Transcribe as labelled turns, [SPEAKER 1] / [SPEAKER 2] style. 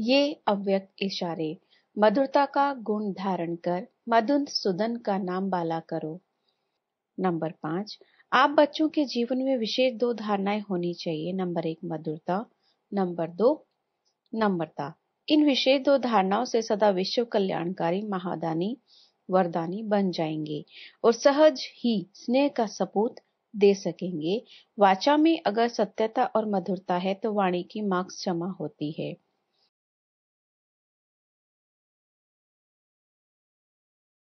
[SPEAKER 1] ये अव्यक्त इशारे मधुरता का गुण धारण कर मधुन सुदन का नाम बाला करो नंबर पांच आप बच्चों के जीवन में विशेष दो धारणाएं होनी चाहिए नंबर एक मधुरता नंबर दो नम्रता इन विशेष दो धारणाओं से सदा विश्व कल्याणकारी महादानी वरदानी बन जाएंगे और सहज ही स्नेह का सपूत दे सकेंगे वाचा में अगर सत्यता और मधुरता है तो वाणी की मार्क्स क्षमा होती है